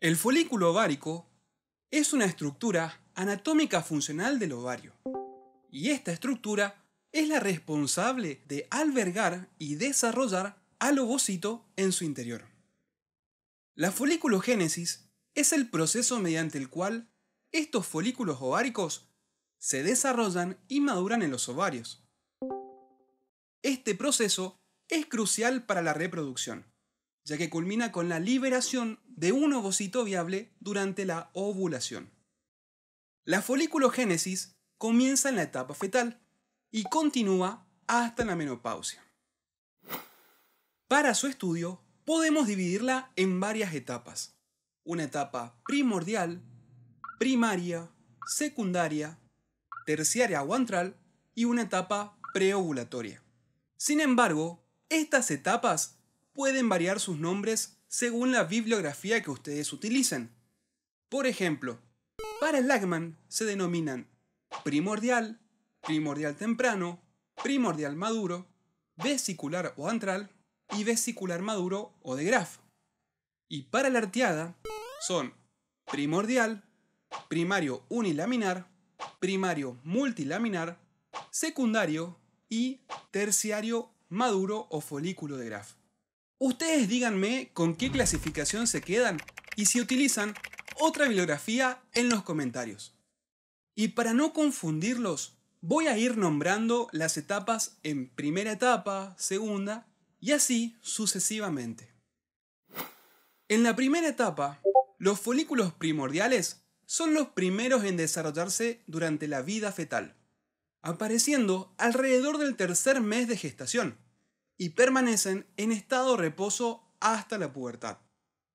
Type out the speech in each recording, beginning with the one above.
El folículo ovárico es una estructura anatómica funcional del ovario. Y esta estructura es la responsable de albergar y desarrollar al ovocito en su interior. La foliculogénesis es el proceso mediante el cual estos folículos ováricos se desarrollan y maduran en los ovarios. Este proceso es crucial para la reproducción, ya que culmina con la liberación de un ovocito viable durante la ovulación. La foliculogénesis comienza en la etapa fetal y continúa hasta la menopausia. Para su estudio, podemos dividirla en varias etapas. Una etapa primordial, primaria, secundaria, terciaria o antral y una etapa preovulatoria. Sin embargo, estas etapas pueden variar sus nombres según la bibliografía que ustedes utilicen. Por ejemplo, para el Lagman se denominan primordial, primordial temprano, primordial maduro, vesicular o antral y vesicular maduro o de Graf. Y para la arteada son primordial, primario unilaminar, primario multilaminar, secundario y terciario maduro o folículo de Graf. Ustedes díganme con qué clasificación se quedan y si utilizan otra bibliografía en los comentarios. Y para no confundirlos, voy a ir nombrando las etapas en primera etapa, segunda y así sucesivamente. En la primera etapa, los folículos primordiales son los primeros en desarrollarse durante la vida fetal, apareciendo alrededor del tercer mes de gestación y permanecen en estado de reposo hasta la pubertad.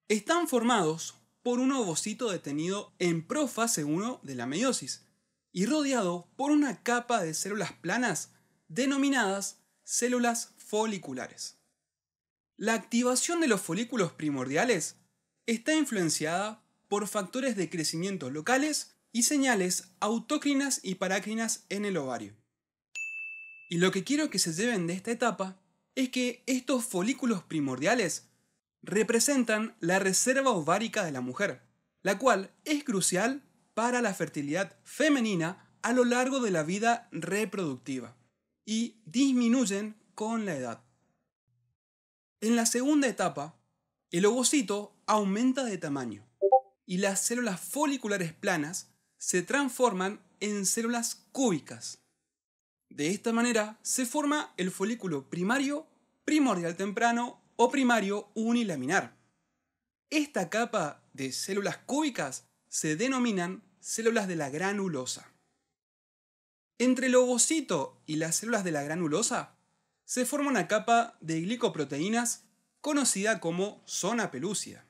Están formados por un ovocito detenido en profase 1 de la meiosis y rodeado por una capa de células planas denominadas células foliculares. La activación de los folículos primordiales está influenciada por factores de crecimiento locales y señales autócrinas y parácrinas en el ovario. Y lo que quiero que se lleven de esta etapa es que estos folículos primordiales representan la reserva ovárica de la mujer, la cual es crucial para la fertilidad femenina a lo largo de la vida reproductiva y disminuyen con la edad. En la segunda etapa, el ovocito aumenta de tamaño y las células foliculares planas se transforman en células cúbicas, de esta manera se forma el folículo primario, primordial temprano o primario unilaminar. Esta capa de células cúbicas se denominan células de la granulosa. Entre el ovocito y las células de la granulosa se forma una capa de glicoproteínas conocida como zona pelúcida.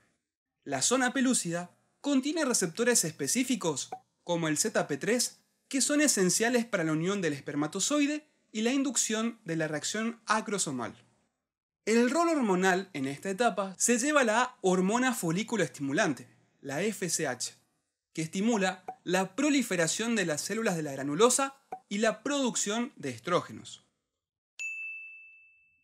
La zona pelúcida contiene receptores específicos como el ZP3 que son esenciales para la unión del espermatozoide y la inducción de la reacción acrosomal. El rol hormonal en esta etapa se lleva la hormona folículo estimulante, la FSH, que estimula la proliferación de las células de la granulosa y la producción de estrógenos.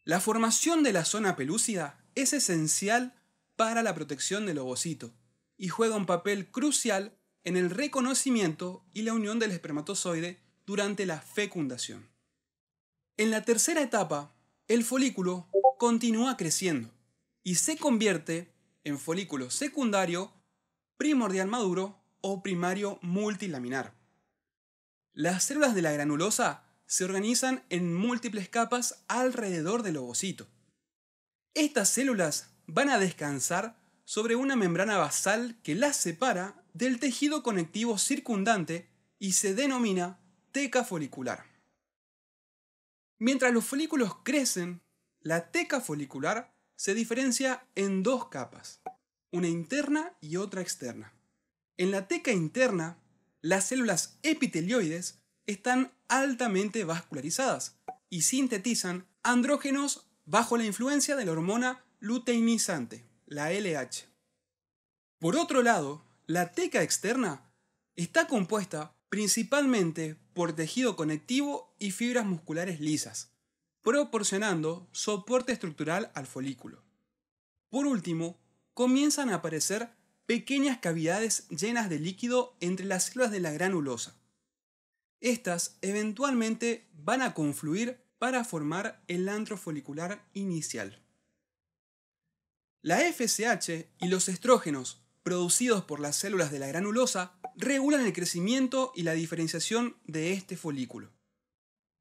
La formación de la zona pelúcida es esencial para la protección del ovocito y juega un papel crucial en el reconocimiento y la unión del espermatozoide durante la fecundación. En la tercera etapa, el folículo continúa creciendo y se convierte en folículo secundario, primordial maduro o primario multilaminar. Las células de la granulosa se organizan en múltiples capas alrededor del ovocito. Estas células van a descansar sobre una membrana basal que las separa del tejido conectivo circundante y se denomina teca folicular. Mientras los folículos crecen, la teca folicular se diferencia en dos capas, una interna y otra externa. En la teca interna, las células epitelioides están altamente vascularizadas y sintetizan andrógenos bajo la influencia de la hormona luteinizante, la LH. Por otro lado, la teca externa está compuesta principalmente por tejido conectivo y fibras musculares lisas, proporcionando soporte estructural al folículo. Por último, comienzan a aparecer pequeñas cavidades llenas de líquido entre las células de la granulosa. Estas eventualmente van a confluir para formar el antro folicular inicial. La FSH y los estrógenos producidos por las células de la granulosa, regulan el crecimiento y la diferenciación de este folículo.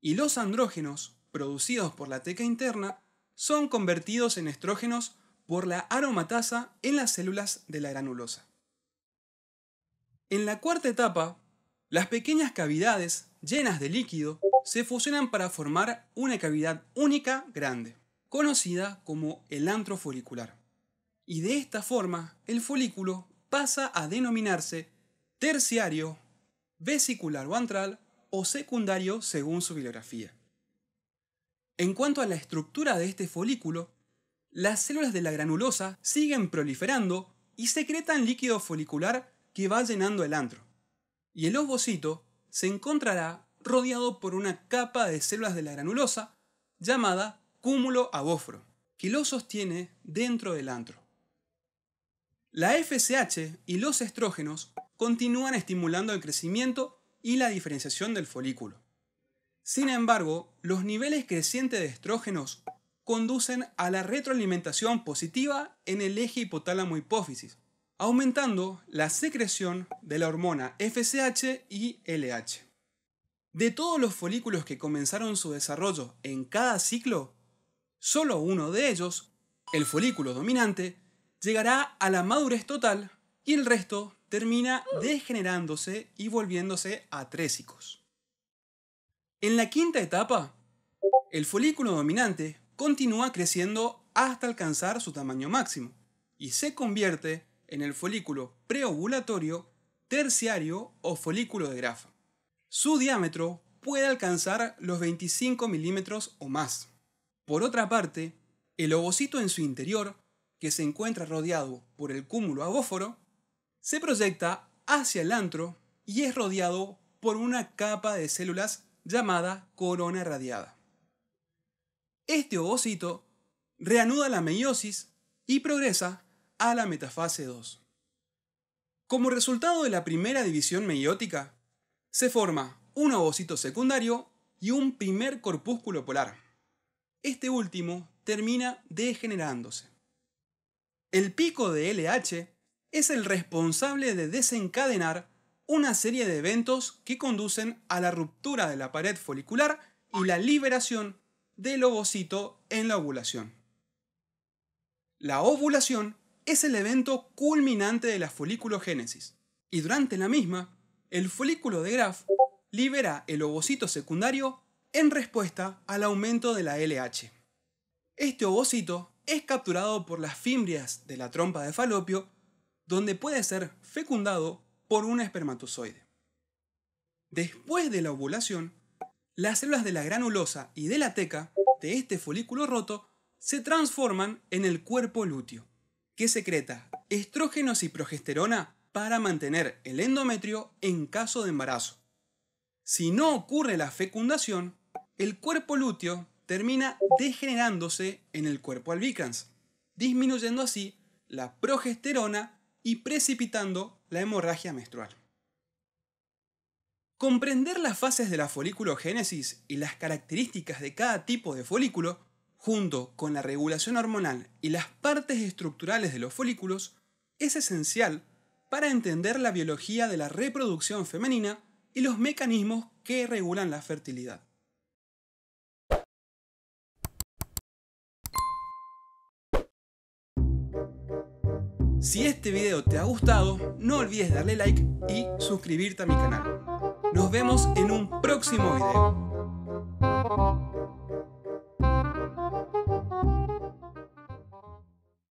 Y los andrógenos, producidos por la teca interna, son convertidos en estrógenos por la aromatasa en las células de la granulosa. En la cuarta etapa, las pequeñas cavidades llenas de líquido se fusionan para formar una cavidad única grande, conocida como el antro y de esta forma el folículo pasa a denominarse terciario, vesicular o antral o secundario según su bibliografía. En cuanto a la estructura de este folículo, las células de la granulosa siguen proliferando y secretan líquido folicular que va llenando el antro. Y el ovocito se encontrará rodeado por una capa de células de la granulosa llamada cúmulo abóforo, que lo sostiene dentro del antro. La FSH y los estrógenos continúan estimulando el crecimiento y la diferenciación del folículo. Sin embargo, los niveles crecientes de estrógenos conducen a la retroalimentación positiva en el eje hipotálamo hipófisis, aumentando la secreción de la hormona FSH y LH. De todos los folículos que comenzaron su desarrollo en cada ciclo, solo uno de ellos, el folículo dominante, llegará a la madurez total y el resto termina degenerándose y volviéndose atrésicos. En la quinta etapa, el folículo dominante continúa creciendo hasta alcanzar su tamaño máximo y se convierte en el folículo preovulatorio, terciario o folículo de grafa. Su diámetro puede alcanzar los 25 milímetros o más. Por otra parte, el ovocito en su interior que se encuentra rodeado por el cúmulo abóforo, se proyecta hacia el antro y es rodeado por una capa de células llamada corona radiada. Este ovocito reanuda la meiosis y progresa a la metafase 2. Como resultado de la primera división meiótica, se forma un ovocito secundario y un primer corpúsculo polar. Este último termina degenerándose. El pico de LH es el responsable de desencadenar una serie de eventos que conducen a la ruptura de la pared folicular y la liberación del ovocito en la ovulación. La ovulación es el evento culminante de la foliculogénesis y durante la misma, el folículo de Graf libera el ovocito secundario en respuesta al aumento de la LH. Este ovocito es capturado por las fimbrias de la trompa de falopio, donde puede ser fecundado por un espermatozoide. Después de la ovulación, las células de la granulosa y de la teca de este folículo roto se transforman en el cuerpo lúteo, que secreta estrógenos y progesterona para mantener el endometrio en caso de embarazo. Si no ocurre la fecundación, el cuerpo lúteo termina degenerándose en el cuerpo albicans, disminuyendo así la progesterona y precipitando la hemorragia menstrual. Comprender las fases de la foliculogénesis y las características de cada tipo de folículo, junto con la regulación hormonal y las partes estructurales de los folículos, es esencial para entender la biología de la reproducción femenina y los mecanismos que regulan la fertilidad. Si este video te ha gustado, no olvides darle like y suscribirte a mi canal. Nos vemos en un próximo video.